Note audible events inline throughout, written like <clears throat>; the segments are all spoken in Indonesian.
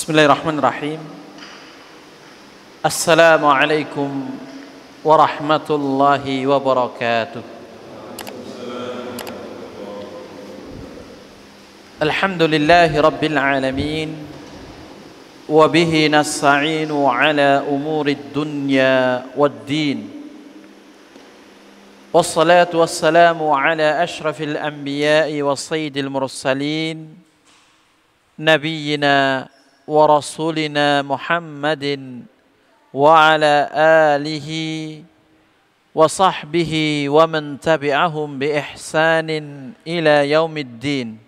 بسم الله الرحمن الرحيم السلام عليكم ورحمة الله وبركاته الحمد لله رب العالمين وبه نستعين على أمور الدنيا والدين والصلاة والسلام على أشرف الأنبياء وصيد المرسلين نبينا ورسولنا محمد وعلى آله وصحبه ومن تبعهم بإحسان إلى يوم الدين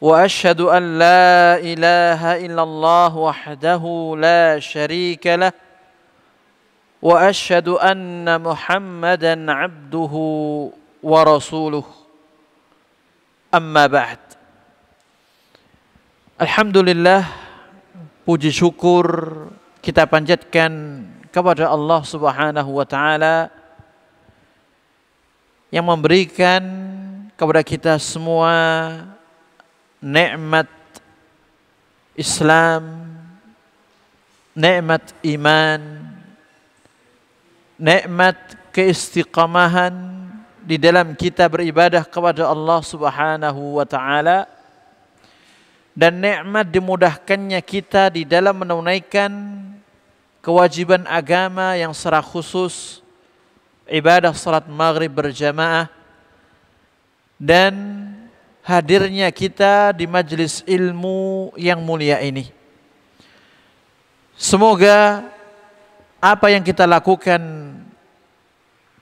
وأشهد أن لا إله إلا الله وحده لا شريك له وأشهد أن محمدا عبده ورسوله أما بعد Alhamdulillah puji syukur kita panjatkan kepada Allah Subhanahu wa taala yang memberikan kepada kita semua nikmat Islam, nikmat iman, nikmat keistiqamahan di dalam kita beribadah kepada Allah Subhanahu wa taala dan nikmat dimudahkannya kita di dalam menunaikan kewajiban agama yang secara khusus ibadah salat maghrib berjamaah dan hadirnya kita di majelis ilmu yang mulia ini. Semoga apa yang kita lakukan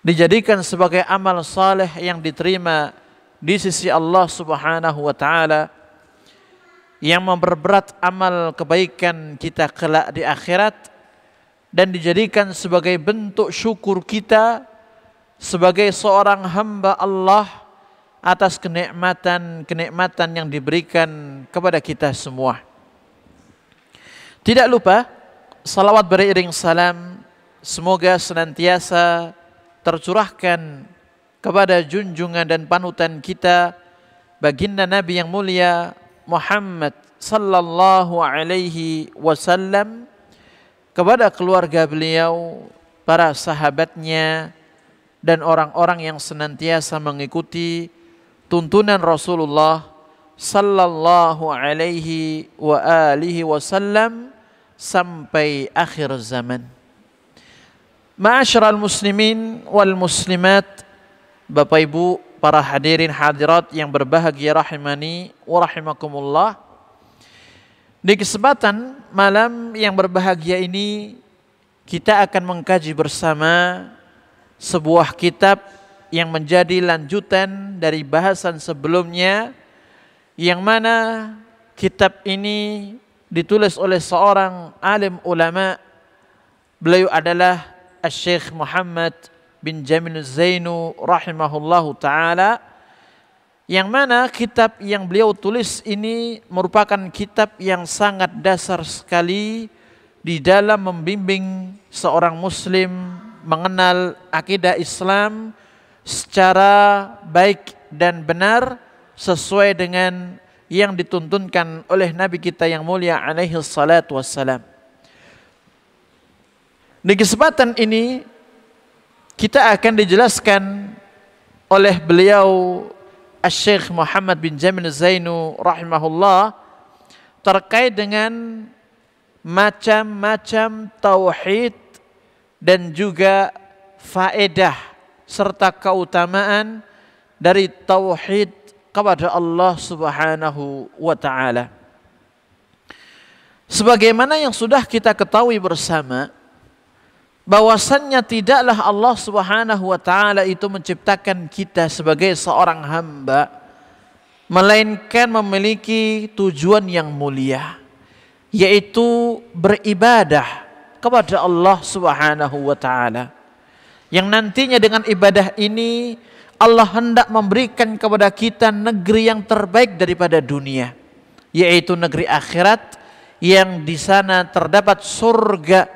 dijadikan sebagai amal saleh yang diterima di sisi Allah Subhanahu wa taala yang memperberat amal kebaikan kita kelak di akhirat dan dijadikan sebagai bentuk syukur kita sebagai seorang hamba Allah atas kenikmatan-kenikmatan yang diberikan kepada kita semua. Tidak lupa salawat beriring salam semoga senantiasa tercurahkan kepada junjungan dan panutan kita baginda Nabi yang mulia Muhammad sallallahu alaihi wasallam kepada keluarga beliau, para sahabatnya dan orang-orang yang senantiasa mengikuti tuntunan Rasulullah sallallahu alaihi wa alihi wasallam sampai akhir zaman. Ma'asyiral muslimin wal muslimat, Bapak Ibu para hadirin hadirat yang berbahagia rahimani wa rahimakumullah. Di kesempatan malam yang berbahagia ini kita akan mengkaji bersama sebuah kitab yang menjadi lanjutan dari bahasan sebelumnya yang mana kitab ini ditulis oleh seorang alim ulama beliau adalah Syekh Muhammad bin Jamil Zainu rahimahullahu taala yang mana kitab yang beliau tulis ini merupakan kitab yang sangat dasar sekali di dalam membimbing seorang muslim mengenal akidah Islam secara baik dan benar sesuai dengan yang dituntunkan oleh Nabi kita yang mulia alaihi salatu wassalam. Di kesempatan ini kita akan dijelaskan oleh beliau Syekh Muhammad bin Jamin Zainu rahimahullah terkait dengan macam-macam tauhid dan juga faedah serta keutamaan dari tauhid kepada Allah Subhanahu wa taala. Sebagaimana yang sudah kita ketahui bersama, bahwasannya tidaklah Allah Subhanahu wa taala itu menciptakan kita sebagai seorang hamba melainkan memiliki tujuan yang mulia yaitu beribadah kepada Allah Subhanahu wa taala yang nantinya dengan ibadah ini Allah hendak memberikan kepada kita negeri yang terbaik daripada dunia yaitu negeri akhirat yang di sana terdapat surga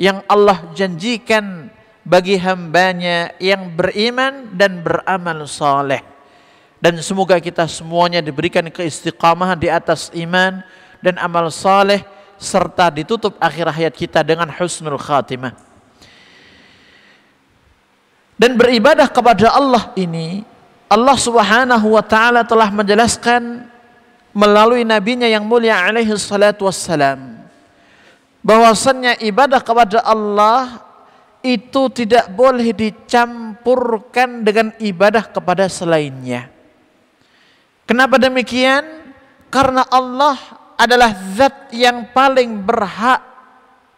yang Allah janjikan bagi hambanya yang beriman dan beramal soleh. Dan semoga kita semuanya diberikan keistiqamahan di atas iman dan amal soleh serta ditutup akhir hayat kita dengan husnul khatimah. Dan beribadah kepada Allah ini Allah Subhanahu wa taala telah menjelaskan melalui nabinya yang mulia alaihi salatu wassalam bahwasannya ibadah kepada Allah itu tidak boleh dicampurkan dengan ibadah kepada selainnya. Kenapa demikian? Karena Allah adalah zat yang paling berhak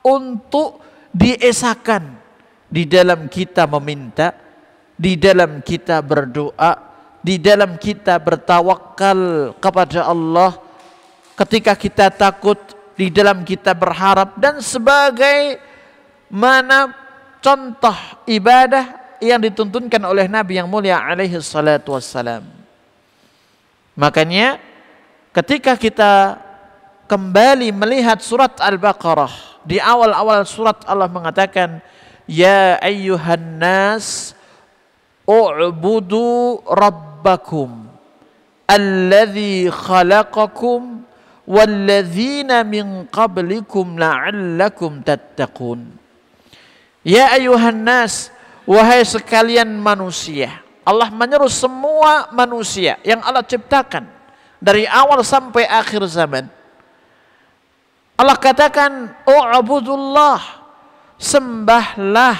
untuk diesakan di dalam kita meminta, di dalam kita berdoa, di dalam kita bertawakal kepada Allah. Ketika kita takut di dalam kita berharap dan sebagai mana contoh ibadah yang dituntunkan oleh Nabi yang mulia alaihi salatu wassalam. Makanya ketika kita kembali melihat surat Al-Baqarah di awal-awal surat Allah mengatakan ya ayyuhan nas u'budu rabbakum alladhi khalaqakum والذين من قبلكم لعلكم تتقون Ya ayuhan nas, wahai sekalian manusia. Allah menyeru semua manusia yang Allah ciptakan dari awal sampai akhir zaman. Allah katakan, "U'budullah, sembahlah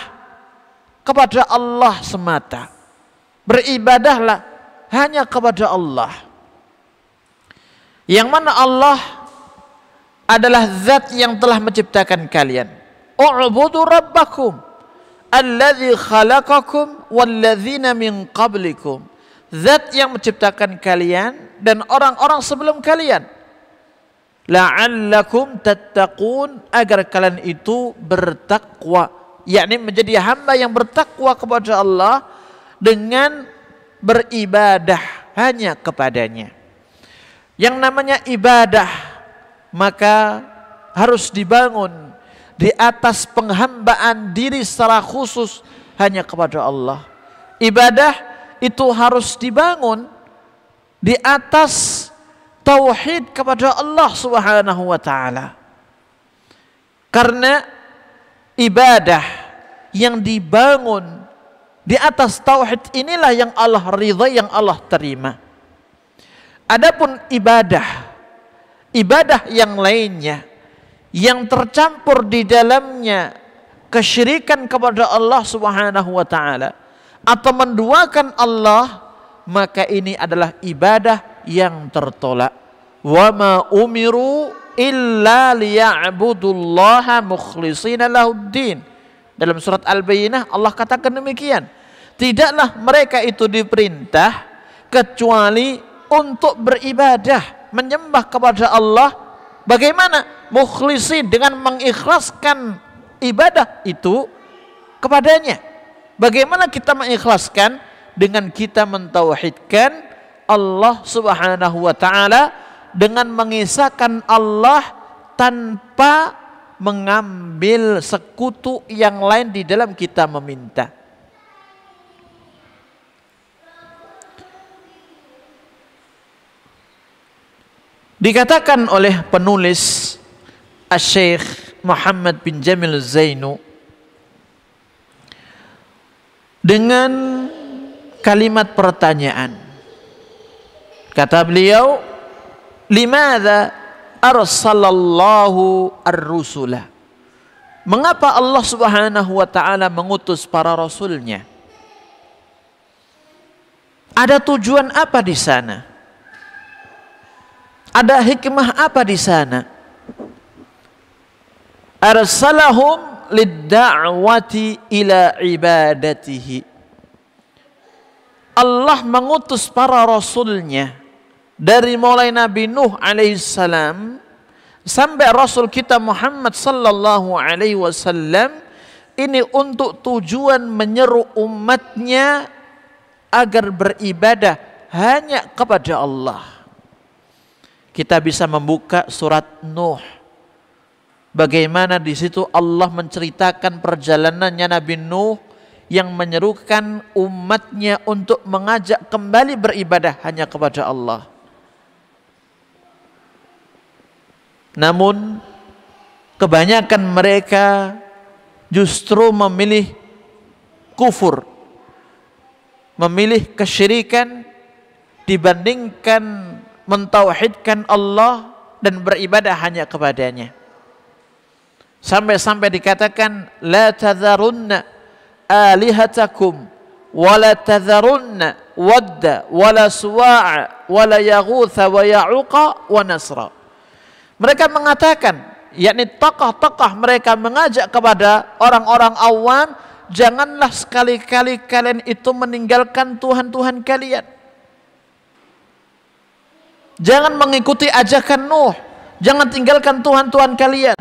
kepada Allah semata. Beribadahlah hanya kepada Allah." Yang mana Allah adalah zat yang telah menciptakan kalian. U'budu rabbakum alladzi khalaqakum walladzina min qablikum. Zat yang menciptakan kalian dan orang-orang sebelum kalian. La'allakum tattaqun agar kalian itu bertakwa, yakni menjadi hamba yang bertakwa kepada Allah dengan beribadah hanya kepadanya. Yang namanya ibadah maka harus dibangun di atas penghambaan diri secara khusus hanya kepada Allah. Ibadah itu harus dibangun di atas tauhid kepada Allah Subhanahu wa taala. Karena ibadah yang dibangun di atas tauhid inilah yang Allah ridha, yang Allah terima. Adapun ibadah, ibadah yang lainnya yang tercampur di dalamnya kesyirikan kepada Allah Subhanahu wa taala atau menduakan Allah, maka ini adalah ibadah yang tertolak. Wa ma umiru illa liya'budullaha mukhlishina lahuddin. Dalam surat Al-Bayyinah Allah katakan demikian. Tidaklah mereka itu diperintah kecuali untuk beribadah, menyembah kepada Allah, bagaimana? Mukhlisi dengan mengikhlaskan ibadah itu kepadanya. Bagaimana kita mengikhlaskan? Dengan kita mentauhidkan Allah Subhanahu wa taala dengan mengisahkan Allah tanpa mengambil sekutu yang lain di dalam kita meminta. Dikatakan oleh penulis Asyikh Muhammad bin Jamil Zainu dengan kalimat pertanyaan. Kata beliau, "Limadza arsalallahu ar-rusula?" Mengapa Allah Subhanahu wa taala mengutus para rasulnya? Ada tujuan apa di sana? Ada hikmah apa di sana? Arsalahum lidda'wati ila ibadatihi. Allah mengutus para rasulnya dari mulai Nabi Nuh alaihissalam sampai Rasul kita Muhammad sallallahu alaihi wasallam ini untuk tujuan menyeru umatnya agar beribadah hanya kepada Allah kita bisa membuka surat Nuh. Bagaimana di situ Allah menceritakan perjalanannya Nabi Nuh yang menyerukan umatnya untuk mengajak kembali beribadah hanya kepada Allah. Namun kebanyakan mereka justru memilih kufur, memilih kesyirikan dibandingkan mentauhidkan Allah dan beribadah hanya kepadanya. Sampai-sampai dikatakan la tadharunna alihatakum ولا تذرن ود ولا سواع ولا يغوث ويعوق ونسر mereka mengatakan yakni tokoh-tokoh mereka mengajak kepada orang-orang awam, janganlah sekali-kali kalian itu meninggalkan Tuhan-Tuhan kalian Jangan mengikuti ajakan Nuh. Jangan tinggalkan Tuhan-Tuhan kalian.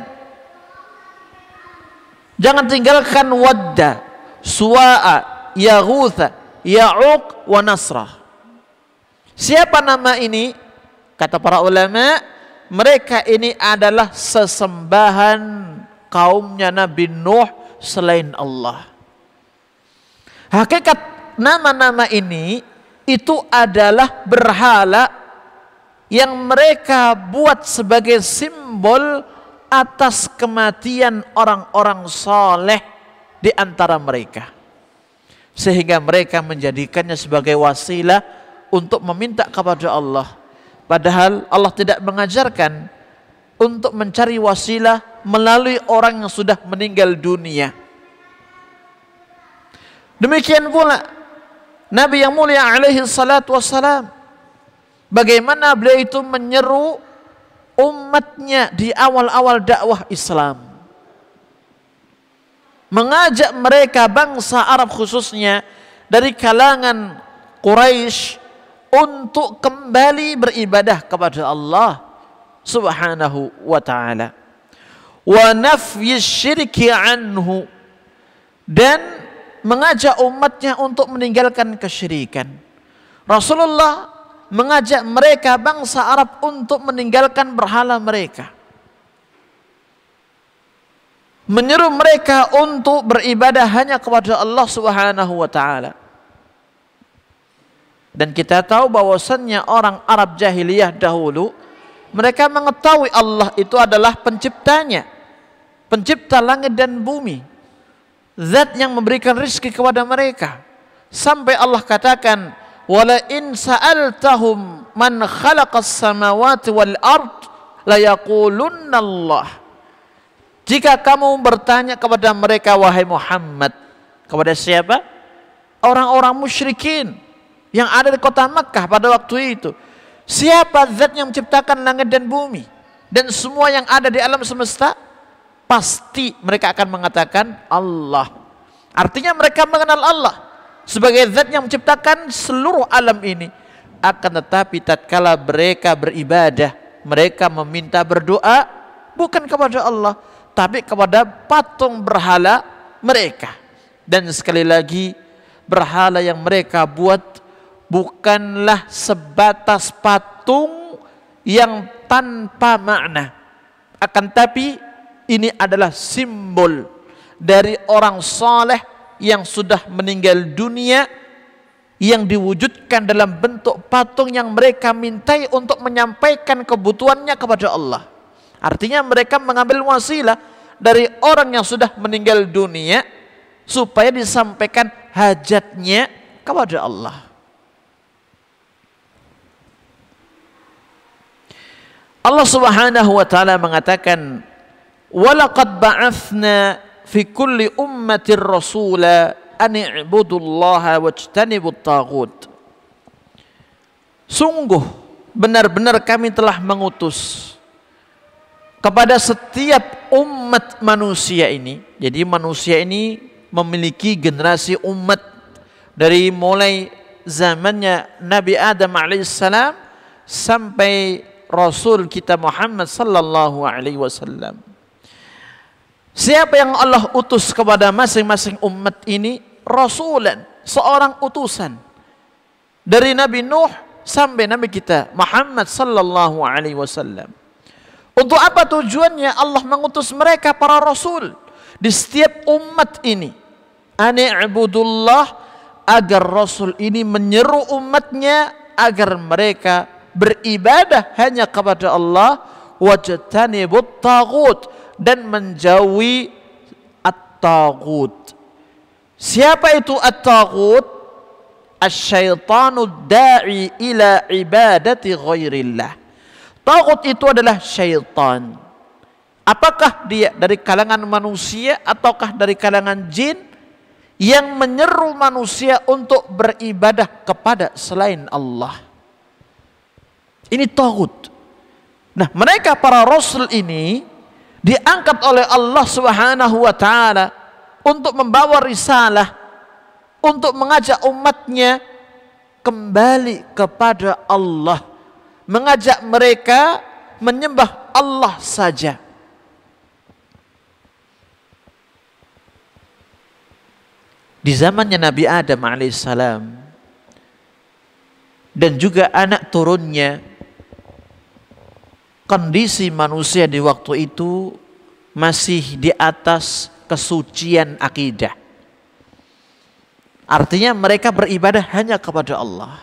Jangan tinggalkan Wadda, Suwa'a, Yaghutha, Ya'uq, wa Nasrah. Siapa nama ini? Kata para ulama, mereka ini adalah sesembahan kaumnya Nabi Nuh selain Allah. Hakikat nama-nama ini itu adalah berhala yang mereka buat sebagai simbol atas kematian orang-orang soleh di antara mereka. Sehingga mereka menjadikannya sebagai wasilah untuk meminta kepada Allah. Padahal Allah tidak mengajarkan untuk mencari wasilah melalui orang yang sudah meninggal dunia. Demikian pula Nabi yang mulia alaihi salatu wassalam Bagaimana beliau itu menyeru umatnya di awal-awal dakwah Islam. Mengajak mereka bangsa Arab khususnya dari kalangan Quraisy untuk kembali beribadah kepada Allah Subhanahu wa taala. Wa anhu dan mengajak umatnya untuk meninggalkan kesyirikan. Rasulullah mengajak mereka bangsa Arab untuk meninggalkan berhala mereka. Menyeru mereka untuk beribadah hanya kepada Allah Subhanahu wa taala. Dan kita tahu bahwasannya orang Arab jahiliyah dahulu mereka mengetahui Allah itu adalah penciptanya. Pencipta langit dan bumi. Zat yang memberikan rizki kepada mereka. Sampai Allah katakan, wala in sa'altahum man khalaqas samawati wal ard layaqulunna Allah jika kamu bertanya kepada mereka wahai Muhammad kepada siapa orang-orang musyrikin yang ada di kota Mekah pada waktu itu siapa zat yang menciptakan langit dan bumi dan semua yang ada di alam semesta pasti mereka akan mengatakan Allah artinya mereka mengenal Allah sebagai zat yang menciptakan seluruh alam ini. Akan tetapi tatkala mereka beribadah, mereka meminta berdoa bukan kepada Allah, tapi kepada patung berhala mereka. Dan sekali lagi berhala yang mereka buat bukanlah sebatas patung yang tanpa makna. Akan tapi ini adalah simbol dari orang soleh yang sudah meninggal dunia yang diwujudkan dalam bentuk patung yang mereka mintai untuk menyampaikan kebutuhannya kepada Allah. Artinya mereka mengambil wasilah dari orang yang sudah meninggal dunia supaya disampaikan hajatnya kepada Allah. Allah Subhanahu wa taala mengatakan, "Walaqad ba'athna fi kulli ummatir rasula an i'budullaha wajtanibut tagut. Sungguh benar-benar kami telah mengutus kepada setiap umat manusia ini. Jadi manusia ini memiliki generasi umat dari mulai zamannya Nabi Adam alaihissalam sampai Rasul kita Muhammad sallallahu alaihi wasallam. Siapa yang Allah utus kepada masing-masing umat ini? Rasulan, seorang utusan. Dari Nabi Nuh sampai Nabi kita Muhammad sallallahu alaihi wasallam. Untuk apa tujuannya Allah mengutus mereka para rasul di setiap umat ini? Ani'budullah agar rasul ini menyeru umatnya agar mereka beribadah hanya kepada Allah wajtanibut tagut dan menjauhi at-taghut. Siapa itu at-taghut? Asyaitanu da'i ila ibadati ghairillah. Taghut itu adalah syaitan. Apakah dia dari kalangan manusia ataukah dari kalangan jin yang menyeru manusia untuk beribadah kepada selain Allah? Ini taghut. Nah, mereka para rasul ini diangkat oleh Allah Subhanahu wa taala untuk membawa risalah untuk mengajak umatnya kembali kepada Allah mengajak mereka menyembah Allah saja di zamannya Nabi Adam alaihissalam dan juga anak turunnya kondisi manusia di waktu itu masih di atas kesucian akidah. Artinya mereka beribadah hanya kepada Allah.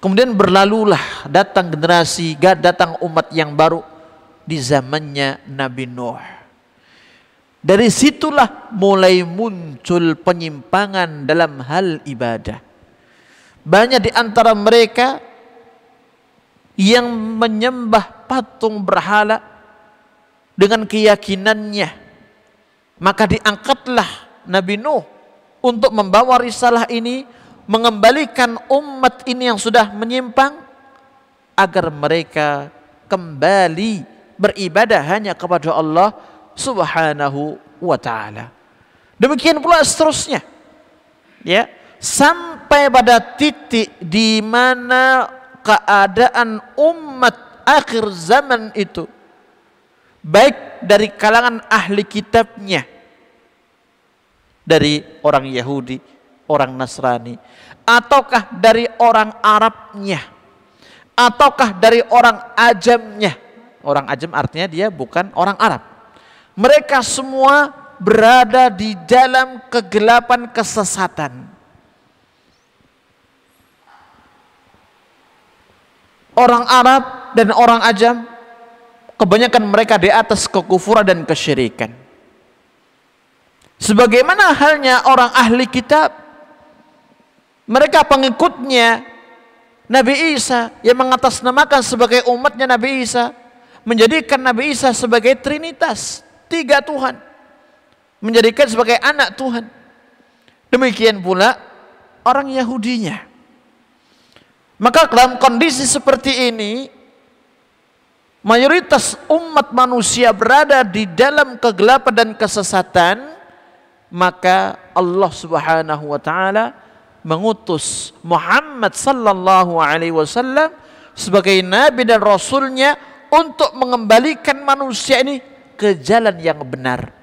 Kemudian berlalulah datang generasi, datang umat yang baru di zamannya Nabi Nuh. Dari situlah mulai muncul penyimpangan dalam hal ibadah. Banyak di antara mereka yang menyembah patung berhala dengan keyakinannya. Maka diangkatlah Nabi Nuh untuk membawa risalah ini, mengembalikan umat ini yang sudah menyimpang agar mereka kembali beribadah hanya kepada Allah Subhanahu wa taala. Demikian pula seterusnya. Ya, sampai pada titik di mana keadaan umat akhir zaman itu baik dari kalangan ahli kitabnya dari orang Yahudi, orang Nasrani ataukah dari orang Arabnya ataukah dari orang ajamnya orang ajam artinya dia bukan orang Arab mereka semua berada di dalam kegelapan kesesatan orang Arab dan orang Ajam kebanyakan mereka di atas kekufuran dan kesyirikan sebagaimana halnya orang ahli kitab mereka pengikutnya Nabi Isa yang mengatasnamakan sebagai umatnya Nabi Isa menjadikan Nabi Isa sebagai trinitas tiga Tuhan menjadikan sebagai anak Tuhan demikian pula orang Yahudinya maka dalam kondisi seperti ini mayoritas umat manusia berada di dalam kegelapan dan kesesatan maka Allah Subhanahu wa taala mengutus Muhammad sallallahu alaihi wasallam sebagai nabi dan rasulnya untuk mengembalikan manusia ini ke jalan yang benar.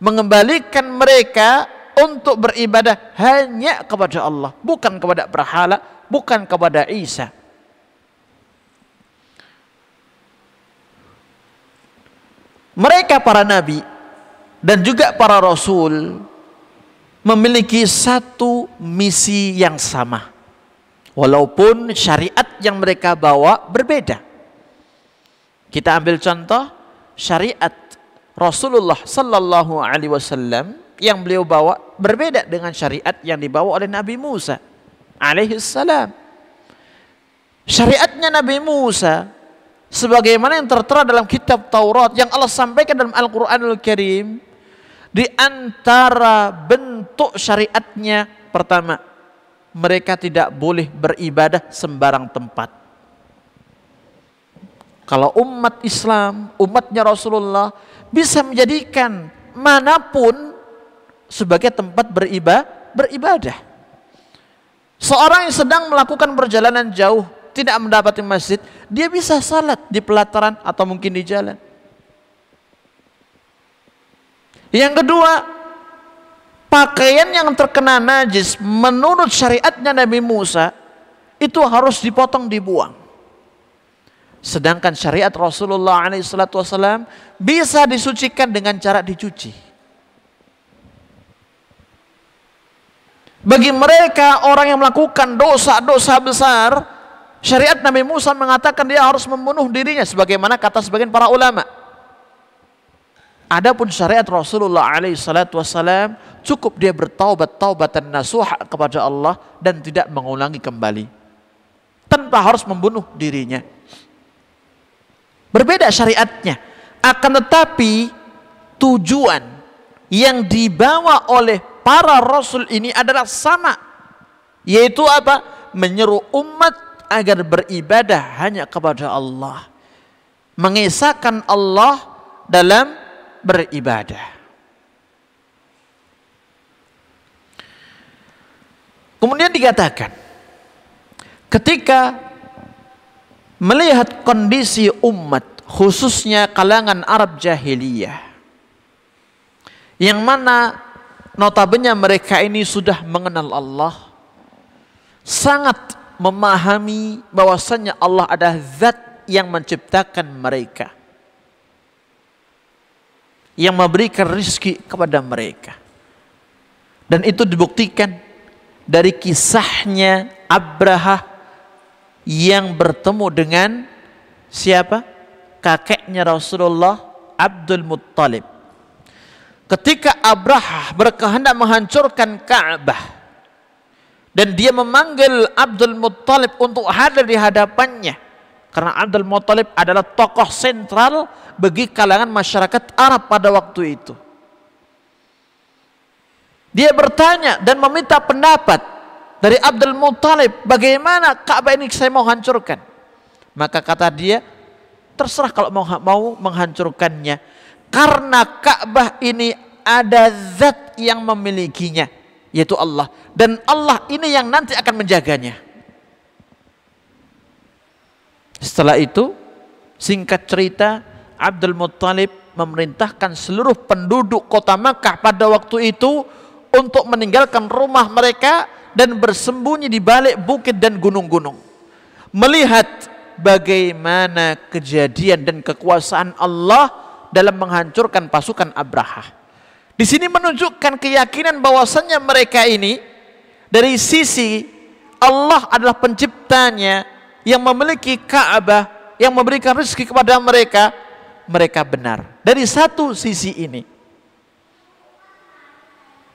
Mengembalikan mereka untuk beribadah hanya kepada Allah, bukan kepada berhala, bukan kepada Isa. Mereka para nabi dan juga para rasul memiliki satu misi yang sama. Walaupun syariat yang mereka bawa berbeda. Kita ambil contoh syariat Rasulullah sallallahu alaihi wasallam yang beliau bawa berbeda dengan syariat yang dibawa oleh Nabi Musa alaihissalam. Syariatnya Nabi Musa sebagaimana yang tertera dalam kitab Taurat yang Allah sampaikan dalam Al-Qur'anul Karim di antara bentuk syariatnya pertama mereka tidak boleh beribadah sembarang tempat. Kalau umat Islam, umatnya Rasulullah bisa menjadikan manapun sebagai tempat beribadah, beribadah. Seorang yang sedang melakukan perjalanan jauh tidak mendapati masjid, dia bisa salat di pelataran atau mungkin di jalan. Yang kedua, pakaian yang terkena najis menurut syariatnya Nabi Musa itu harus dipotong dibuang. Sedangkan syariat Rasulullah SAW bisa disucikan dengan cara dicuci. Bagi mereka orang yang melakukan dosa-dosa besar, syariat Nabi Musa mengatakan dia harus membunuh dirinya sebagaimana kata sebagian para ulama. Adapun syariat Rasulullah alaihi salatu wasallam cukup dia bertaubat taubatan nasuha kepada Allah dan tidak mengulangi kembali tanpa harus membunuh dirinya. Berbeda syariatnya. Akan tetapi tujuan yang dibawa oleh para rasul ini adalah sama yaitu apa menyeru umat agar beribadah hanya kepada Allah mengesahkan Allah dalam beribadah kemudian dikatakan ketika melihat kondisi umat khususnya kalangan Arab jahiliyah yang mana notabene mereka ini sudah mengenal Allah, sangat memahami bahwasanya Allah adalah zat yang menciptakan mereka. Yang memberikan rizki kepada mereka. Dan itu dibuktikan dari kisahnya Abraha yang bertemu dengan siapa? Kakeknya Rasulullah Abdul Muttalib ketika Abrahah berkehendak menghancurkan Ka'bah dan dia memanggil Abdul Muttalib untuk hadir di hadapannya karena Abdul Muttalib adalah tokoh sentral bagi kalangan masyarakat Arab pada waktu itu dia bertanya dan meminta pendapat dari Abdul Muttalib bagaimana Ka'bah ini saya mau hancurkan maka kata dia terserah kalau mau menghancurkannya karena Ka'bah ini ada zat yang memilikinya, yaitu Allah. Dan Allah ini yang nanti akan menjaganya. Setelah itu, singkat cerita, Abdul Muttalib memerintahkan seluruh penduduk kota Makkah pada waktu itu untuk meninggalkan rumah mereka dan bersembunyi di balik bukit dan gunung-gunung. Melihat bagaimana kejadian dan kekuasaan Allah dalam menghancurkan pasukan Abraha. Di sini menunjukkan keyakinan bahwasannya mereka ini dari sisi Allah adalah penciptanya yang memiliki Ka'bah yang memberikan rezeki kepada mereka mereka benar dari satu sisi ini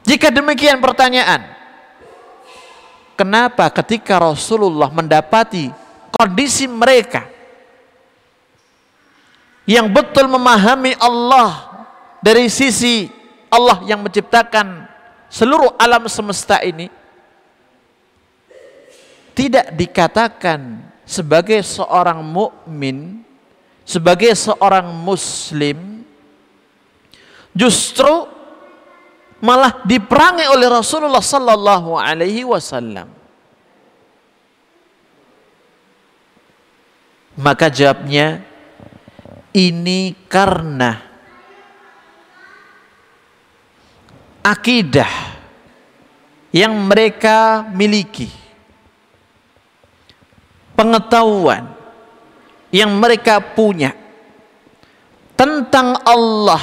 jika demikian pertanyaan kenapa ketika Rasulullah mendapati kondisi mereka yang betul memahami Allah dari sisi Allah yang menciptakan seluruh alam semesta ini tidak dikatakan sebagai seorang mukmin, sebagai seorang muslim justru malah diperangi oleh Rasulullah sallallahu alaihi wasallam. Maka jawabnya ini karena akidah yang mereka miliki pengetahuan yang mereka punya tentang Allah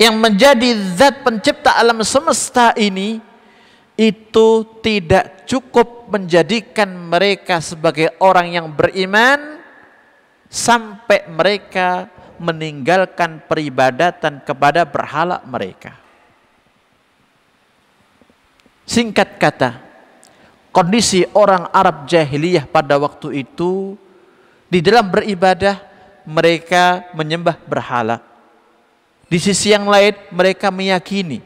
yang menjadi zat pencipta alam semesta ini itu tidak cukup menjadikan mereka sebagai orang yang beriman sampai mereka meninggalkan peribadatan kepada berhala mereka. Singkat kata, kondisi orang Arab jahiliyah pada waktu itu di dalam beribadah mereka menyembah berhala. Di sisi yang lain mereka meyakini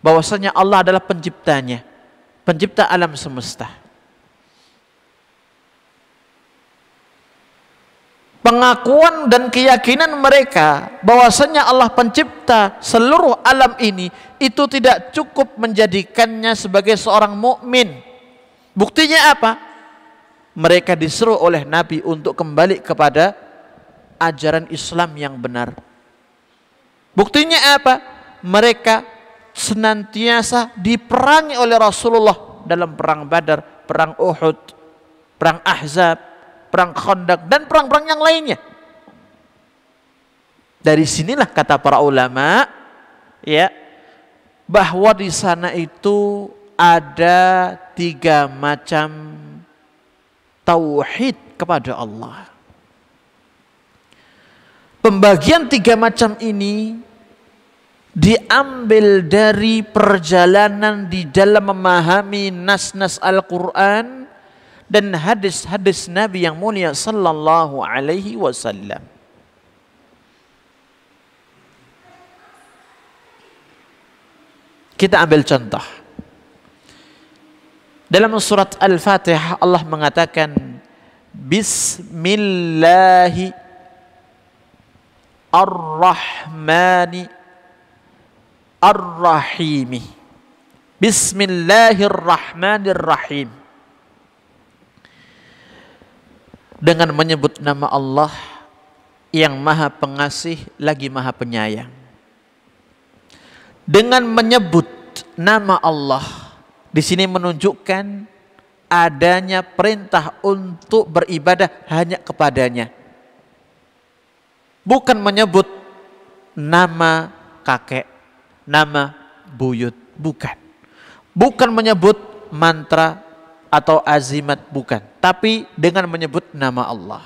bahwasanya Allah adalah penciptanya, pencipta alam semesta. pengakuan dan keyakinan mereka bahwasanya Allah pencipta seluruh alam ini itu tidak cukup menjadikannya sebagai seorang mukmin. Buktinya apa? Mereka disuruh oleh Nabi untuk kembali kepada ajaran Islam yang benar. Buktinya apa? Mereka senantiasa diperangi oleh Rasulullah dalam perang Badar, perang Uhud, perang Ahzab, perang Khandaq dan perang-perang yang lainnya. Dari sinilah kata para ulama ya bahwa di sana itu ada tiga macam tauhid kepada Allah. Pembagian tiga macam ini diambil dari perjalanan di dalam memahami nas-nas Al-Quran dan hadis-hadis Nabi yang mulia sallallahu alaihi wasallam. Kita ambil contoh. Dalam surat Al-Fatihah Allah mengatakan Bismillahi Ar-Rahmani Ar-Rahimi Bismillahirrahmanirrahim dengan menyebut nama Allah yang maha pengasih lagi maha penyayang. Dengan menyebut nama Allah di sini menunjukkan adanya perintah untuk beribadah hanya kepadanya. Bukan menyebut nama kakek, nama buyut, bukan. Bukan menyebut mantra atau azimat bukan, tapi dengan menyebut nama Allah.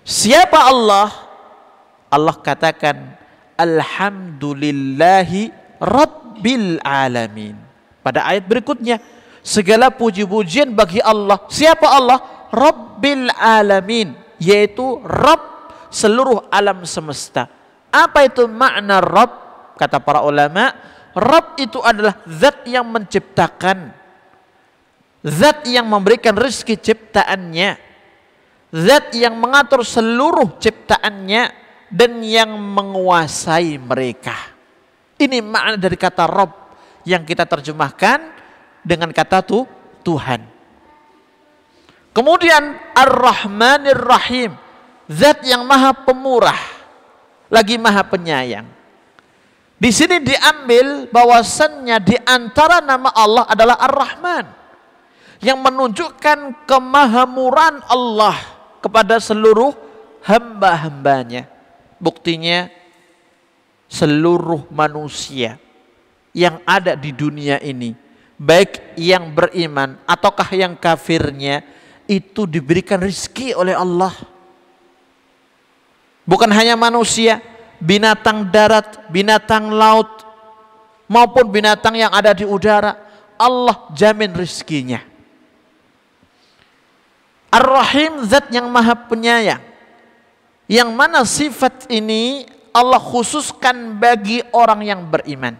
Siapa Allah? Allah katakan Alhamdulillahi Rabbil Alamin. Pada ayat berikutnya, segala puji-pujian bagi Allah. Siapa Allah? Rabbil Alamin, yaitu Rabb seluruh alam semesta. Apa itu makna Rabb? Kata para ulama, Rabb itu adalah zat yang menciptakan, Zat yang memberikan rezeki ciptaannya. Zat yang mengatur seluruh ciptaannya dan yang menguasai mereka. Ini makna dari kata Rob yang kita terjemahkan dengan kata tu, Tuhan. Kemudian Ar-Rahmanir Rahim, zat yang maha pemurah, lagi maha penyayang. Di sini diambil bahwasannya di antara nama Allah adalah Ar-Rahman yang menunjukkan kemahamuran Allah kepada seluruh hamba-hambanya. Buktinya seluruh manusia yang ada di dunia ini, baik yang beriman ataukah yang kafirnya, itu diberikan rizki oleh Allah. Bukan hanya manusia, binatang darat, binatang laut, maupun binatang yang ada di udara. Allah jamin rizkinya. Ar-Rahim zat yang maha penyayang. Yang mana sifat ini Allah khususkan bagi orang yang beriman.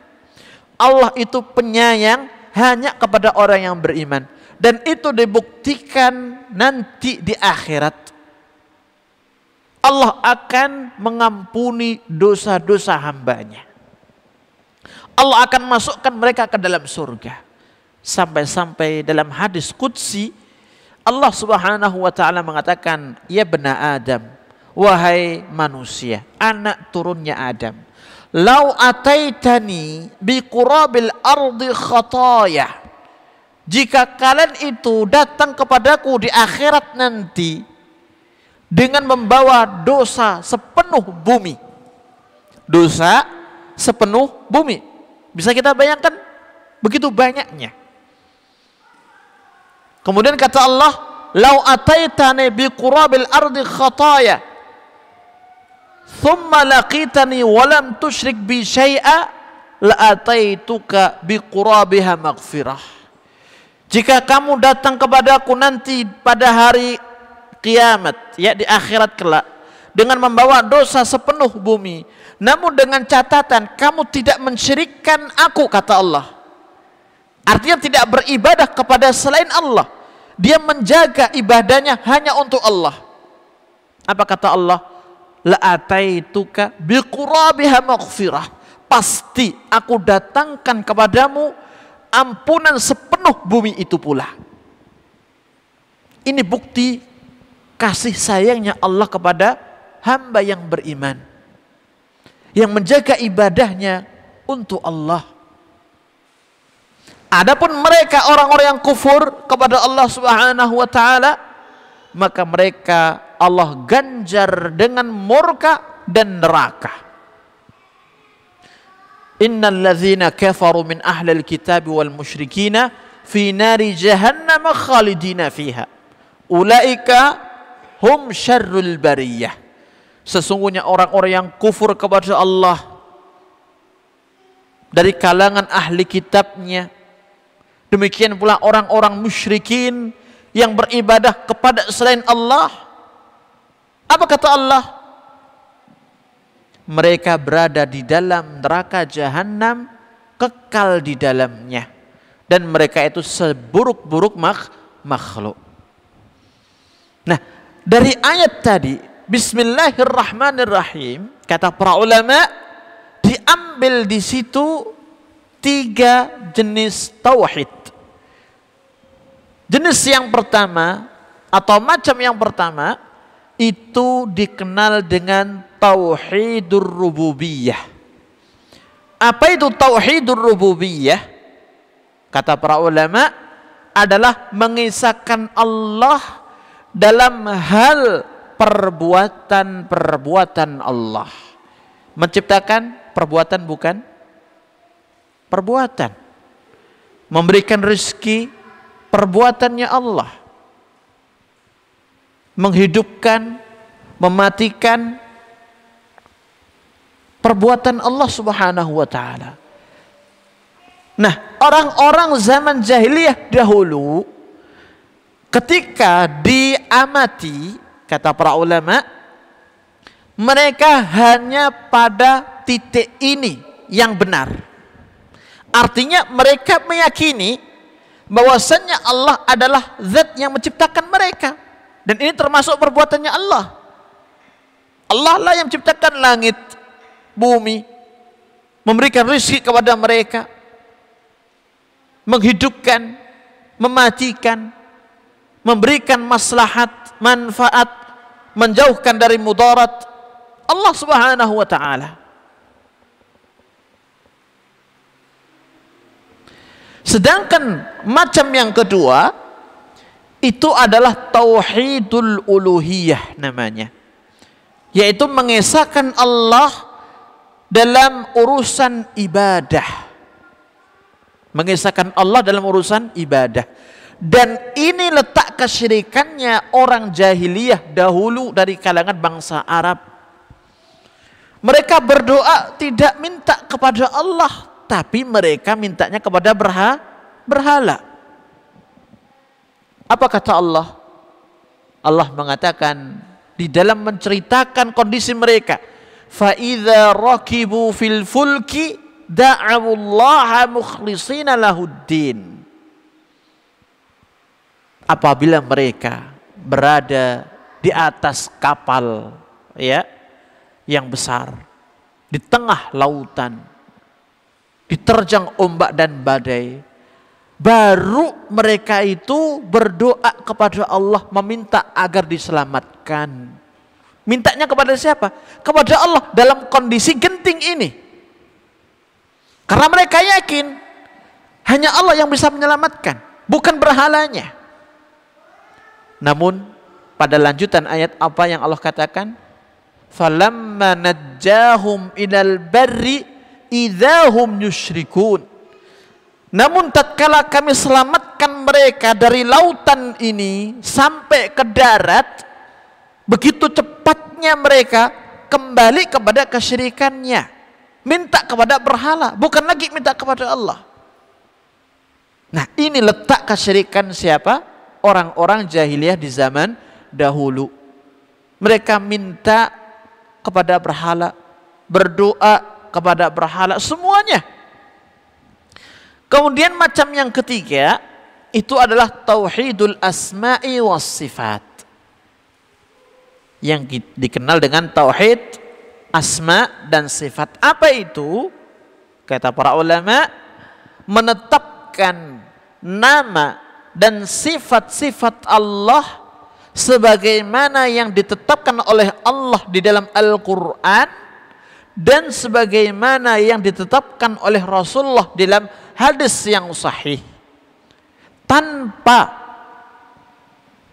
Allah itu penyayang hanya kepada orang yang beriman. Dan itu dibuktikan nanti di akhirat. Allah akan mengampuni dosa-dosa hambanya. Allah akan masukkan mereka ke dalam surga. Sampai-sampai dalam hadis Qudsi, Allah Subhanahu wa taala mengatakan, "Ya bena Adam, wahai manusia, anak turunnya Adam, lau ataitani bi qurabil ardi khataya." Jika kalian itu datang kepadaku di akhirat nanti dengan membawa dosa sepenuh bumi. Dosa sepenuh bumi. Bisa kita bayangkan begitu banyaknya. Kemudian kata Allah, "Lau ataitani bi qurabil ardi khataaya, thumma laqitani wa lam tusyrik bi syai'a, la ataituka bi qurabiha maghfirah." Jika kamu datang kepadaku nanti pada hari kiamat, ya di akhirat kelak, dengan membawa dosa sepenuh bumi, namun dengan catatan kamu tidak mensyirikkan aku kata Allah. Artinya tidak beribadah kepada selain Allah dia menjaga ibadahnya hanya untuk Allah. Apa kata Allah? La'ataituka biqurabiha maghfirah. Pasti aku datangkan kepadamu ampunan sepenuh bumi itu pula. Ini bukti kasih sayangnya Allah kepada hamba yang beriman. Yang menjaga ibadahnya untuk Allah Adapun mereka orang-orang yang kufur kepada Allah Subhanahu wa taala maka mereka Allah ganjar dengan murka dan neraka. Innal ladzina kafaru min ahlil kitab wal musyrikina fi nari jahannam khalidina fiha. Ulaika hum syarrul bariyah. Sesungguhnya orang-orang yang kufur kepada Allah dari kalangan ahli kitabnya Demikian pula orang-orang musyrikin yang beribadah kepada selain Allah. Apa kata Allah? Mereka berada di dalam neraka jahanam kekal di dalamnya dan mereka itu seburuk-buruk makhluk. Nah, dari ayat tadi Bismillahirrahmanirrahim kata para ulama diambil di situ tiga jenis tauhid. Jenis yang pertama atau macam yang pertama itu dikenal dengan tauhidur rububiyah. Apa itu tauhidur rububiyah? Kata para ulama adalah mengisahkan Allah dalam hal perbuatan-perbuatan Allah. Menciptakan perbuatan bukan perbuatan. Memberikan rezeki perbuatannya Allah menghidupkan mematikan perbuatan Allah Subhanahu wa taala. Nah, orang-orang zaman jahiliyah dahulu ketika diamati kata para ulama mereka hanya pada titik ini yang benar. Artinya mereka meyakini Bahwasanya Allah adalah zat yang menciptakan mereka dan ini termasuk perbuatannya Allah Allah lah yang menciptakan langit bumi memberikan rezeki kepada mereka menghidupkan mematikan memberikan maslahat manfaat menjauhkan dari mudarat Allah Subhanahu wa taala Sedangkan macam yang kedua itu adalah tauhidul uluhiyah namanya. Yaitu mengesahkan Allah dalam urusan ibadah. Mengesahkan Allah dalam urusan ibadah. Dan ini letak kesyirikannya orang jahiliyah dahulu dari kalangan bangsa Arab. Mereka berdoa tidak minta kepada Allah, tapi mereka mintanya kepada berha, berhala. Apa kata Allah? Allah mengatakan di dalam menceritakan kondisi mereka, faida rakibu fil fulki da'awullaha mukhlisina lahuddin. Apabila mereka berada di atas kapal ya yang besar di tengah lautan diterjang ombak dan badai. Baru mereka itu berdoa kepada Allah meminta agar diselamatkan. Mintanya kepada siapa? Kepada Allah dalam kondisi genting ini. Karena mereka yakin hanya Allah yang bisa menyelamatkan, bukan berhalanya. Namun pada lanjutan ayat apa yang Allah katakan? Falamma najjahum ilal barri idahum yusyrikun namun tatkala kami selamatkan mereka dari lautan ini sampai ke darat begitu cepatnya mereka kembali kepada kesyirikannya minta kepada berhala bukan lagi minta kepada Allah nah ini letak kesyirikan siapa orang-orang jahiliyah di zaman dahulu mereka minta kepada berhala berdoa kepada berhala, semuanya. Kemudian macam yang ketiga itu adalah tauhidul asma'i was sifat. Yang dikenal dengan tauhid asma dan sifat. Apa itu? Kata para ulama menetapkan nama dan sifat-sifat Allah sebagaimana yang ditetapkan oleh Allah di dalam Al-Qur'an dan sebagaimana yang ditetapkan oleh Rasulullah dalam hadis yang sahih tanpa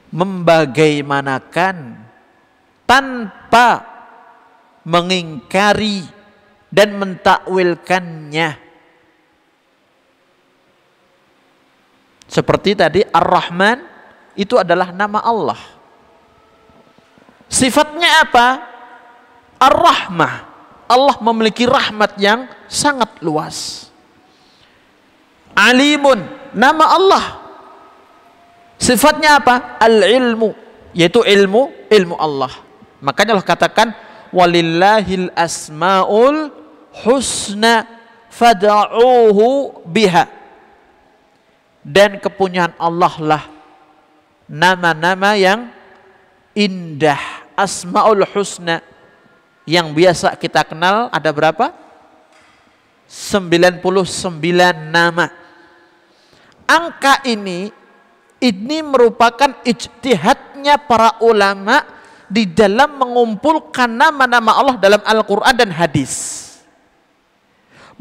membagaimanakan tanpa mengingkari dan mentakwilkannya seperti tadi Ar-Rahman itu adalah nama Allah sifatnya apa Ar-Rahmah Allah memiliki rahmat yang sangat luas. Alimun, nama Allah. Sifatnya apa? Al-ilmu, yaitu ilmu, ilmu Allah. Makanya Allah katakan walillahil asmaul husna fada'uhu biha. Dan kepunyaan Allah lah nama-nama yang indah, asmaul husna yang biasa kita kenal ada berapa? 99 nama. Angka ini ini merupakan ijtihadnya para ulama di dalam mengumpulkan nama-nama Allah dalam Al-Quran dan hadis.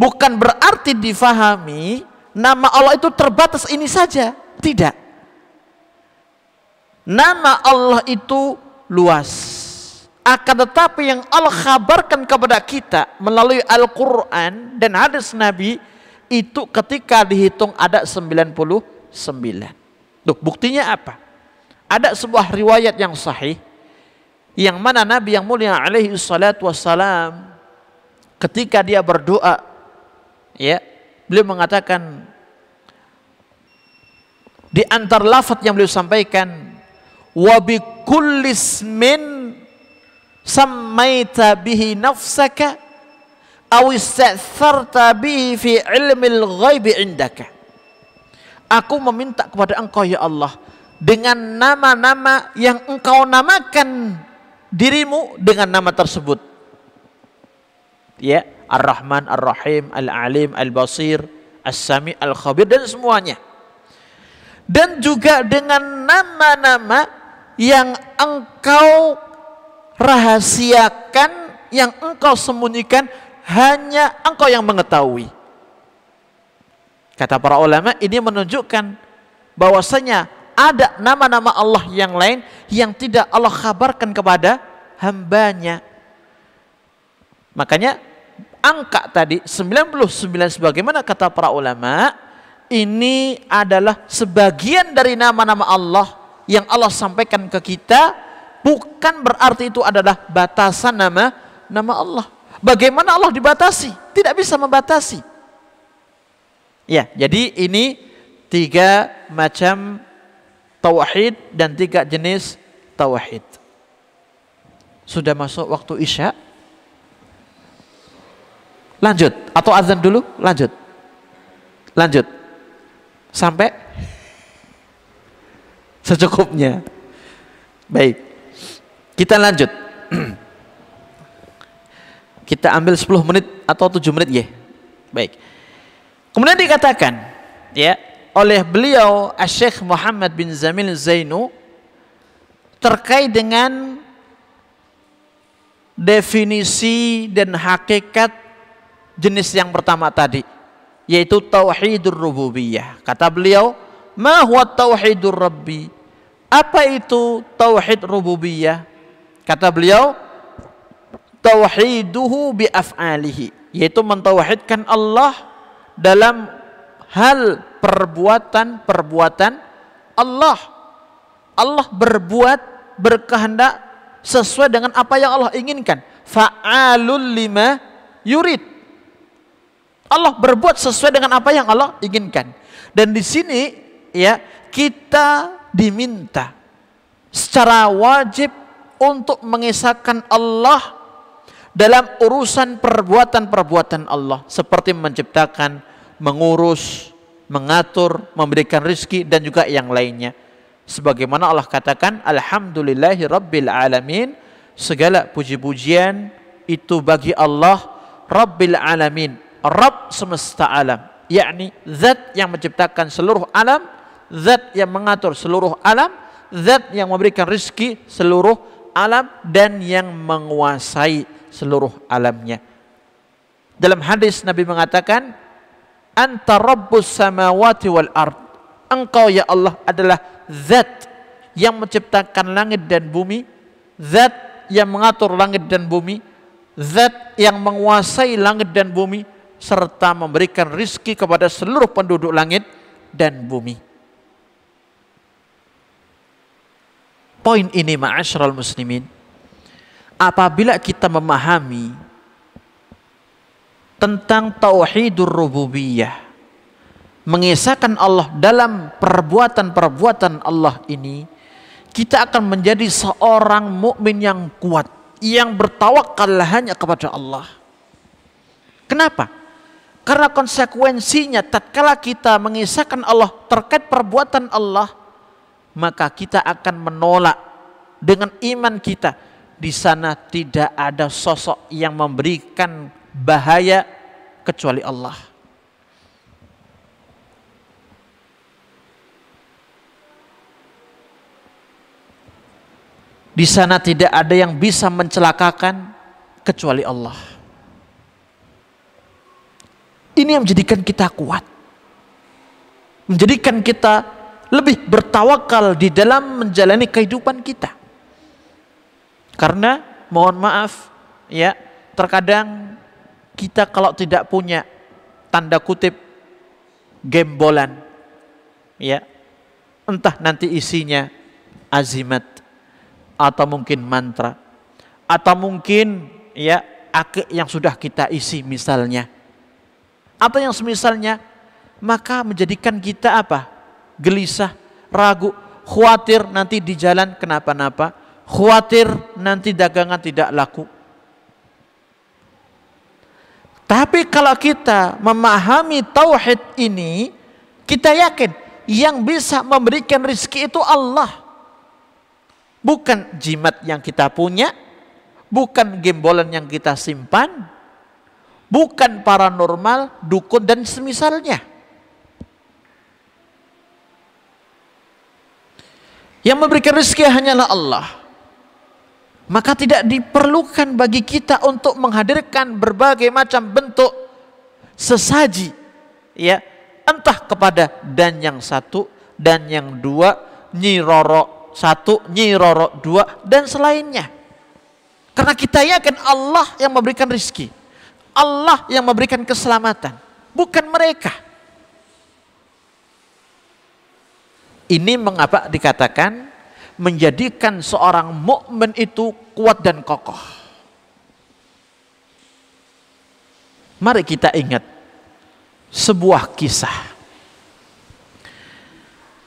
Bukan berarti difahami nama Allah itu terbatas ini saja. Tidak. Nama Allah itu luas akan tetapi yang Allah kabarkan kepada kita melalui Al-Quran dan hadis Nabi itu ketika dihitung ada 99. Tuh, buktinya apa? Ada sebuah riwayat yang sahih yang mana Nabi yang mulia alaihi salatu wassalam ketika dia berdoa ya beliau mengatakan di antar lafaz yang beliau sampaikan wa bi min sammaita bihi nafsaka aw istatharta bihi fi ilmil ghaibi indaka aku meminta kepada engkau ya Allah dengan nama-nama yang engkau namakan dirimu dengan nama tersebut ya Ar-Rahman, Ar-Rahim, Al-Alim, Al-Basir, As-Sami, Al-Khabir dan semuanya dan juga dengan nama-nama yang engkau rahasiakan yang engkau sembunyikan hanya engkau yang mengetahui. Kata para ulama ini menunjukkan bahwasanya ada nama-nama Allah yang lain yang tidak Allah kabarkan kepada hambanya. Makanya angka tadi 99 sebagaimana kata para ulama ini adalah sebagian dari nama-nama Allah yang Allah sampaikan ke kita bukan berarti itu adalah batasan nama nama Allah. Bagaimana Allah dibatasi? Tidak bisa membatasi. Ya, jadi ini tiga macam tauhid dan tiga jenis tauhid. Sudah masuk waktu Isya? Lanjut atau azan dulu? Lanjut. Lanjut. Sampai secukupnya. Baik. Kita lanjut. <clears throat> Kita ambil 10 menit atau 7 menit ya. Baik. Kemudian dikatakan ya oleh beliau Syekh Muhammad bin Zamil Zainu terkait dengan definisi dan hakikat jenis yang pertama tadi yaitu tauhidur rububiyah. Kata beliau, "Ma huwa tauhidur rabbi?" Apa itu tauhid rububiyah? Kata beliau, tauhiduhu bi af'alihi, yaitu mentauhidkan Allah dalam hal perbuatan-perbuatan Allah. Allah berbuat berkehendak sesuai dengan apa yang Allah inginkan. Fa'alul lima yurid. Allah berbuat sesuai dengan apa yang Allah inginkan. Dan di sini ya kita diminta secara wajib untuk mengisahkan Allah dalam urusan perbuatan-perbuatan Allah seperti menciptakan, mengurus, mengatur, memberikan rizki dan juga yang lainnya. Sebagaimana Allah katakan, Alhamdulillahi Rabbil Alamin, segala puji-pujian itu bagi Allah Rabbil Alamin, Rabb semesta alam, yakni zat yang menciptakan seluruh alam, zat yang mengatur seluruh alam, zat yang memberikan rizki seluruh alam dan yang menguasai seluruh alamnya. Dalam hadis Nabi mengatakan, "Anta Rabbus samawati wal ard." Engkau ya Allah adalah zat yang menciptakan langit dan bumi, zat yang mengatur langit dan bumi, zat yang menguasai langit dan bumi serta memberikan rizki kepada seluruh penduduk langit dan bumi. poin ini ma'asyiral muslimin apabila kita memahami tentang tauhidur rububiyah mengesahkan Allah dalam perbuatan-perbuatan Allah ini kita akan menjadi seorang mukmin yang kuat yang bertawakal hanya kepada Allah kenapa karena konsekuensinya tatkala kita mengisahkan Allah terkait perbuatan Allah maka kita akan menolak dengan iman kita. Di sana tidak ada sosok yang memberikan bahaya kecuali Allah. Di sana tidak ada yang bisa mencelakakan kecuali Allah. Ini yang menjadikan kita kuat. Menjadikan kita lebih bertawakal di dalam menjalani kehidupan kita. Karena mohon maaf ya, terkadang kita kalau tidak punya tanda kutip gembolan ya, entah nanti isinya azimat atau mungkin mantra atau mungkin ya akik yang sudah kita isi misalnya atau yang semisalnya maka menjadikan kita apa gelisah, ragu, khawatir nanti di jalan kenapa-napa, khawatir nanti dagangan tidak laku. Tapi kalau kita memahami tauhid ini, kita yakin yang bisa memberikan rizki itu Allah. Bukan jimat yang kita punya, bukan gembolan yang kita simpan, bukan paranormal, dukun dan semisalnya. Yang memberikan rezeki hanyalah Allah. Maka tidak diperlukan bagi kita untuk menghadirkan berbagai macam bentuk sesaji ya, entah kepada dan yang satu dan yang dua, nyi nyiroro satu, nyi nyiroro dua dan selainnya. Karena kita yakin Allah yang memberikan rezeki. Allah yang memberikan keselamatan, bukan mereka. Ini mengapa dikatakan menjadikan seorang mukmin itu kuat dan kokoh. Mari kita ingat sebuah kisah.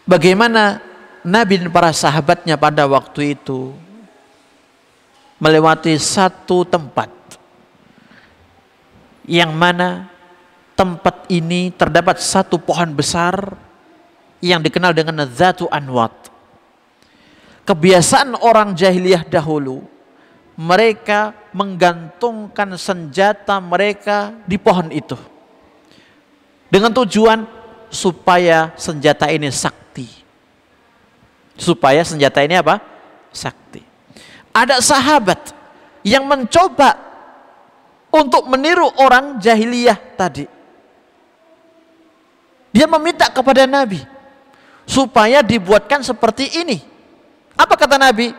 Bagaimana Nabi dan para sahabatnya pada waktu itu melewati satu tempat yang mana tempat ini terdapat satu pohon besar yang dikenal dengan Zatu Anwat. Kebiasaan orang jahiliyah dahulu, mereka menggantungkan senjata mereka di pohon itu. Dengan tujuan supaya senjata ini sakti. Supaya senjata ini apa? Sakti. Ada sahabat yang mencoba untuk meniru orang jahiliyah tadi. Dia meminta kepada Nabi, supaya dibuatkan seperti ini. Apa kata Nabi?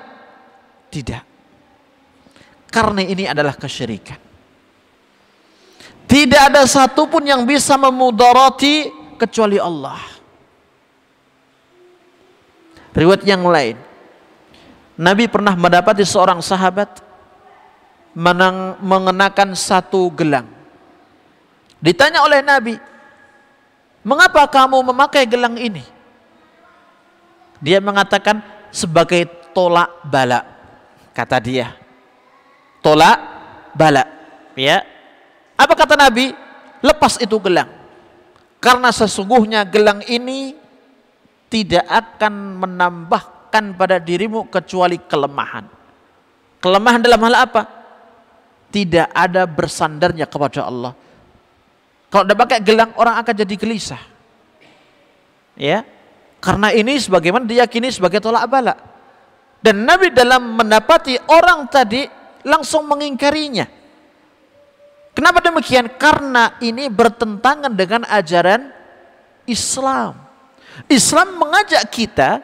Tidak. Karena ini adalah kesyirikan. Tidak ada satupun yang bisa memudarati kecuali Allah. Riwayat yang lain. Nabi pernah mendapati seorang sahabat menang, mengenakan satu gelang. Ditanya oleh Nabi, "Mengapa kamu memakai gelang ini?" Dia mengatakan sebagai tolak bala kata dia. Tolak bala, ya. Apa kata Nabi? Lepas itu gelang. Karena sesungguhnya gelang ini tidak akan menambahkan pada dirimu kecuali kelemahan. Kelemahan dalam hal apa? Tidak ada bersandarnya kepada Allah. Kalau tidak pakai gelang orang akan jadi gelisah. Ya, karena ini sebagaimana diyakini sebagai tolak bala. Dan Nabi dalam mendapati orang tadi langsung mengingkarinya. Kenapa demikian? Karena ini bertentangan dengan ajaran Islam. Islam mengajak kita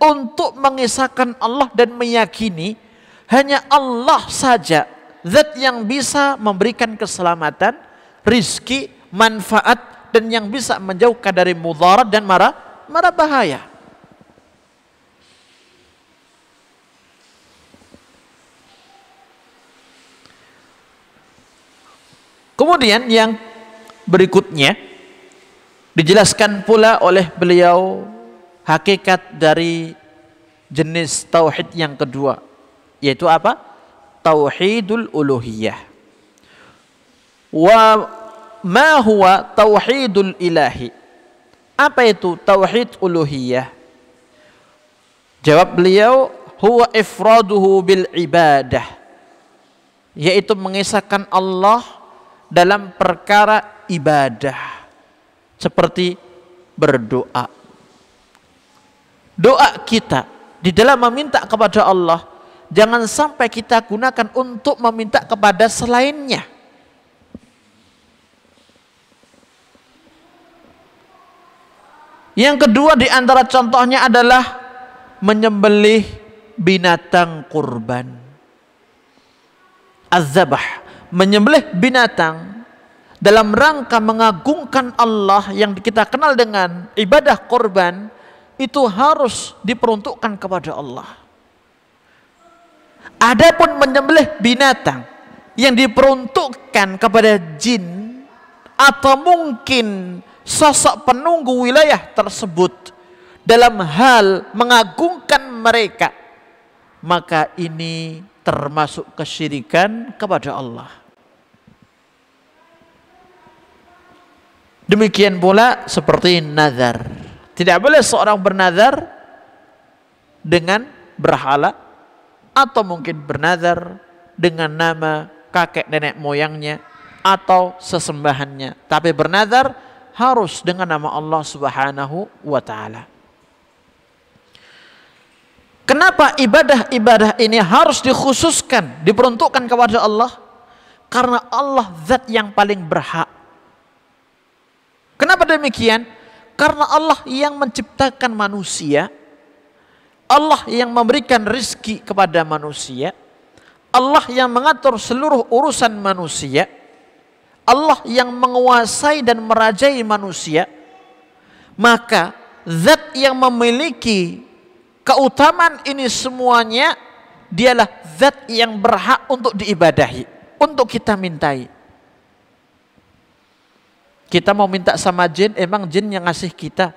untuk mengisahkan Allah dan meyakini hanya Allah saja zat yang bisa memberikan keselamatan, rizki, manfaat dan yang bisa menjauhkan dari mudarat dan marah mana bahaya. Kemudian yang berikutnya dijelaskan pula oleh beliau hakikat dari jenis tauhid yang kedua yaitu apa? Tauhidul uluhiyah. Wa ma huwa tauhidul ilahi? Apa itu tauhid uluhiyah? Jawab beliau, huwa ifraduhu bil ibadah. Yaitu mengisahkan Allah dalam perkara ibadah. Seperti berdoa. Doa kita di dalam meminta kepada Allah, jangan sampai kita gunakan untuk meminta kepada selainnya Yang kedua di antara contohnya adalah menyembelih binatang kurban. azabah, menyembelih binatang dalam rangka mengagungkan Allah yang kita kenal dengan ibadah kurban itu harus diperuntukkan kepada Allah. Adapun menyembelih binatang yang diperuntukkan kepada jin atau mungkin sosok penunggu wilayah tersebut dalam hal mengagungkan mereka maka ini termasuk kesyirikan kepada Allah demikian pula seperti nazar tidak boleh seorang bernazar dengan berhala atau mungkin bernazar dengan nama kakek nenek moyangnya atau sesembahannya tapi bernazar harus dengan nama Allah Subhanahu wa taala. Kenapa ibadah-ibadah ini harus dikhususkan, diperuntukkan kepada Allah? Karena Allah zat yang paling berhak. Kenapa demikian? Karena Allah yang menciptakan manusia, Allah yang memberikan rizki kepada manusia, Allah yang mengatur seluruh urusan manusia, Allah yang menguasai dan merajai manusia, maka zat yang memiliki keutamaan ini semuanya dialah zat yang berhak untuk diibadahi, untuk kita mintai. Kita mau minta sama jin, emang jin yang ngasih kita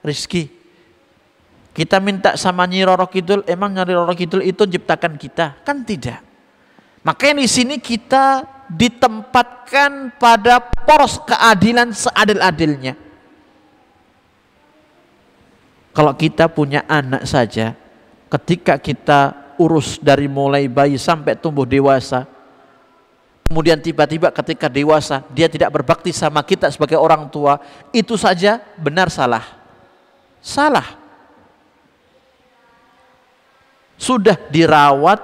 rizki. Kita minta sama Nyi Roro Kidul, emang Nyi Roro Kidul itu ciptakan kita? Kan tidak. Makanya di sini kita ditempatkan pada poros keadilan seadil-adilnya. Kalau kita punya anak saja, ketika kita urus dari mulai bayi sampai tumbuh dewasa, kemudian tiba-tiba ketika dewasa dia tidak berbakti sama kita sebagai orang tua, itu saja benar salah. Salah. Sudah dirawat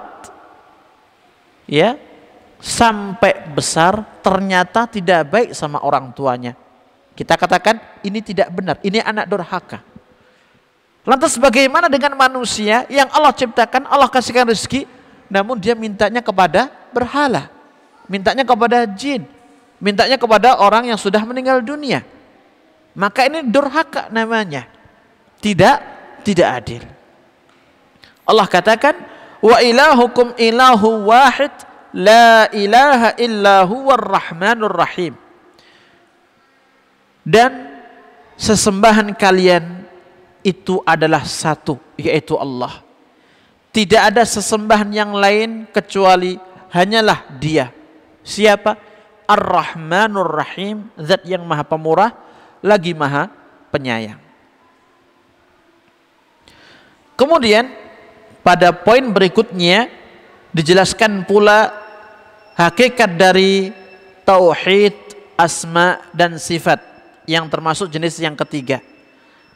ya sampai besar ternyata tidak baik sama orang tuanya. Kita katakan ini tidak benar, ini anak durhaka. Lantas bagaimana dengan manusia yang Allah ciptakan, Allah kasihkan rezeki, namun dia mintanya kepada berhala, mintanya kepada jin, mintanya kepada orang yang sudah meninggal dunia. Maka ini durhaka namanya. Tidak tidak adil. Allah katakan wa ilahukum ilahu wahid La ilaha illa huwa rahmanur rahim. Dan sesembahan kalian itu adalah satu, yaitu Allah. Tidak ada sesembahan yang lain kecuali hanyalah dia. Siapa? Ar-Rahmanur Rahim, zat yang maha pemurah, lagi maha penyayang. Kemudian pada poin berikutnya dijelaskan pula hakikat dari tauhid, asma dan sifat yang termasuk jenis yang ketiga.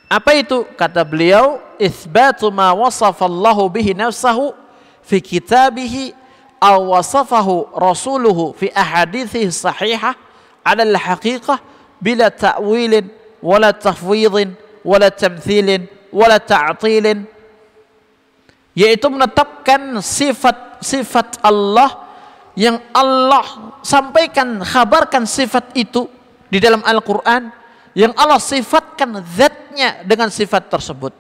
Apa itu? Kata beliau, "Itsbatu ma wasafallahu bihi nafsahu fi kitabihi aw wasafahu rasuluhu fi ahadithihi sahihah 'ala al-haqiqah bila ta'wil, wala tafwidin wala tamthil wala ta'til Yaitu menetapkan sifat-sifat Allah yang Allah sampaikan, khabarkan sifat itu di dalam Al-Quran, yang Allah sifatkan zatnya dengan sifat tersebut.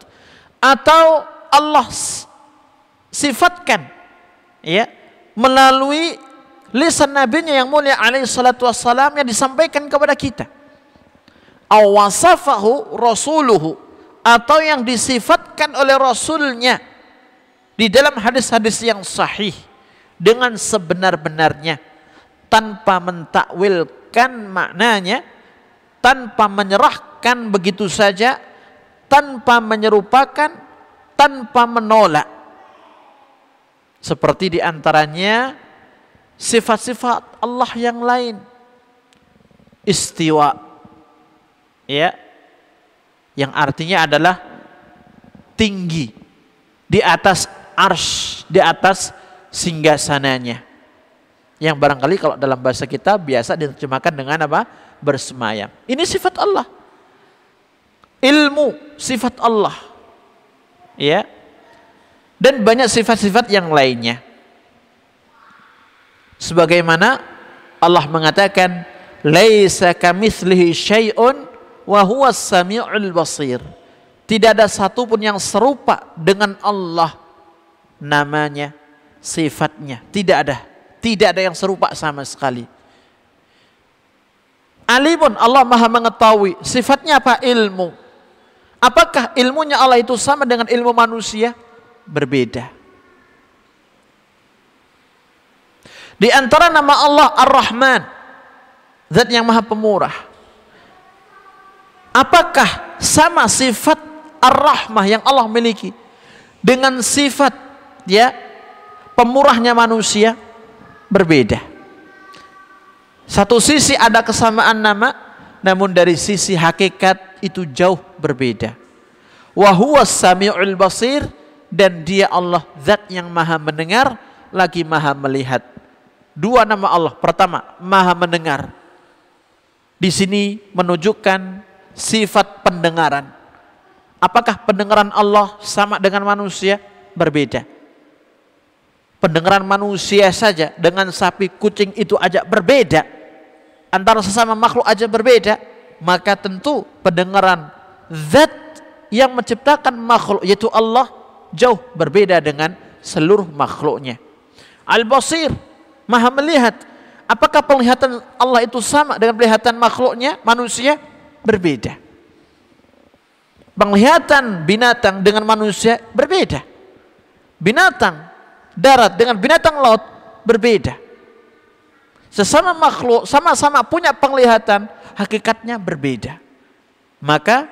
Atau Allah sifatkan ya melalui lisan nabinya yang mulia alaihi salatu wassalam yang disampaikan kepada kita. Awasafahu rasuluhu atau yang disifatkan oleh rasulnya di dalam hadis-hadis yang sahih dengan sebenar-benarnya tanpa mentakwilkan maknanya tanpa menyerahkan begitu saja tanpa menyerupakan tanpa menolak seperti diantaranya sifat-sifat Allah yang lain istiwa ya yang artinya adalah tinggi di atas ars di atas sananya Yang barangkali kalau dalam bahasa kita biasa diterjemahkan dengan apa? Bersemayam. Ini sifat Allah. Ilmu sifat Allah. Ya. Dan banyak sifat-sifat yang lainnya. Sebagaimana Allah mengatakan, "Laisa kamitslihi syai'un wa huwa samiul basir." Tidak ada satupun yang serupa dengan Allah namanya sifatnya. Tidak ada. Tidak ada yang serupa sama sekali. Alimun Allah maha mengetahui. Sifatnya apa? Ilmu. Apakah ilmunya Allah itu sama dengan ilmu manusia? Berbeda. Di antara nama Allah Ar-Rahman. Zat yang maha pemurah. Apakah sama sifat Ar-Rahmah yang Allah miliki dengan sifat ya pemurahnya manusia berbeda. Satu sisi ada kesamaan nama, namun dari sisi hakikat itu jauh berbeda. Wahuwa sami'ul basir dan dia Allah zat yang maha mendengar lagi maha melihat. Dua nama Allah. Pertama, maha mendengar. Di sini menunjukkan sifat pendengaran. Apakah pendengaran Allah sama dengan manusia? Berbeda pendengaran manusia saja dengan sapi kucing itu aja berbeda antara sesama makhluk aja berbeda maka tentu pendengaran zat yang menciptakan makhluk yaitu Allah jauh berbeda dengan seluruh makhluknya Al-Basir maha melihat apakah penglihatan Allah itu sama dengan penglihatan makhluknya manusia berbeda penglihatan binatang dengan manusia berbeda binatang darat dengan binatang laut berbeda. Sesama makhluk sama-sama punya penglihatan, hakikatnya berbeda. Maka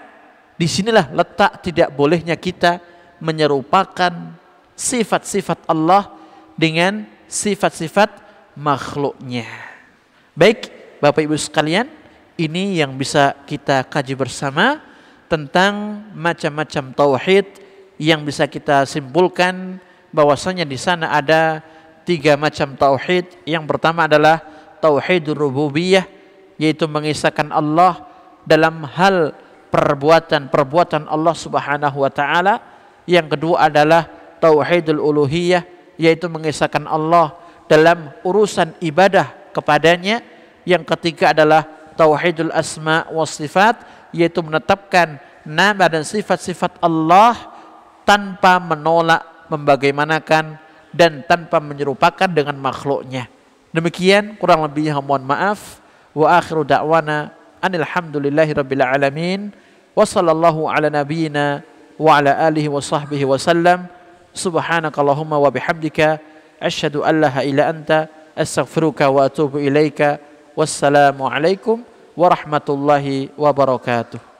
disinilah letak tidak bolehnya kita menyerupakan sifat-sifat Allah dengan sifat-sifat makhluknya. Baik, Bapak Ibu sekalian, ini yang bisa kita kaji bersama tentang macam-macam tauhid yang bisa kita simpulkan bahwasanya di sana ada tiga macam tauhid. Yang pertama adalah tauhid rububiyah yaitu mengisahkan Allah dalam hal perbuatan-perbuatan Allah Subhanahu wa taala. Yang kedua adalah tauhidul uluhiyah yaitu mengisahkan Allah dalam urusan ibadah kepadanya. Yang ketiga adalah tauhidul asma wa sifat yaitu menetapkan nama dan sifat-sifat Allah tanpa menolak membagaimanakan, dan tanpa menyerupakan dengan makhluknya. Demikian kurang lebihnya mohon maaf. Wa akhiru da'wana anilhamdulillahi rabbil alamin. Wa sallallahu ala nabiyina wa ala alihi wa sahbihi wa sallam. Subhanakallahumma wa bihamdika. Ashadu an laha ila anta. Astaghfiruka wa atubu ilaika. Wassalamualaikum warahmatullahi wabarakatuh.